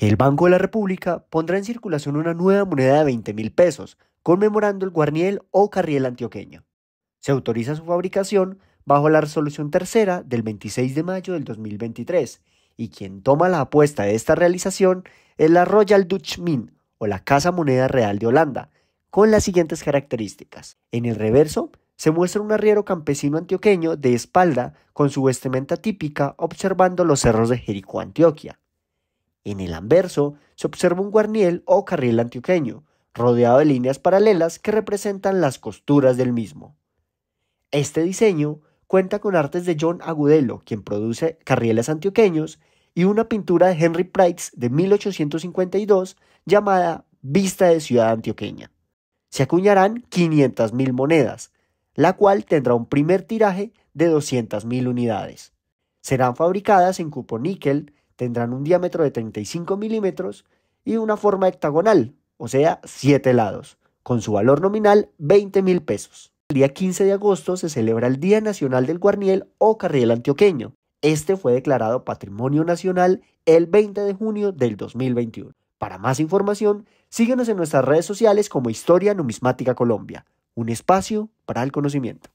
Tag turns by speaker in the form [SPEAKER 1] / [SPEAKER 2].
[SPEAKER 1] El Banco de la República pondrá en circulación una nueva moneda de 20 mil pesos, conmemorando el guarniel o carriel antioqueño. Se autoriza su fabricación bajo la resolución tercera del 26 de mayo del 2023, y quien toma la apuesta de esta realización es la Royal Dutch Mint, o la Casa Moneda Real de Holanda, con las siguientes características. En el reverso se muestra un arriero campesino antioqueño de espalda con su vestimenta típica observando los cerros de Jericó, Antioquia. En el anverso se observa un guarniel o carril antioqueño, rodeado de líneas paralelas que representan las costuras del mismo. Este diseño cuenta con artes de John Agudelo, quien produce carriles antioqueños, y una pintura de Henry Price de 1852 llamada Vista de Ciudad Antioqueña. Se acuñarán 500.000 monedas, la cual tendrá un primer tiraje de 200.000 unidades. Serán fabricadas en cupo níquel, tendrán un diámetro de 35 milímetros y una forma hectagonal, o sea, siete lados, con su valor nominal 20 mil pesos. El día 15 de agosto se celebra el Día Nacional del Guarniel o Carriel Antioqueño. Este fue declarado Patrimonio Nacional el 20 de junio del 2021. Para más información, síguenos en nuestras redes sociales como Historia Numismática Colombia, un espacio para el conocimiento.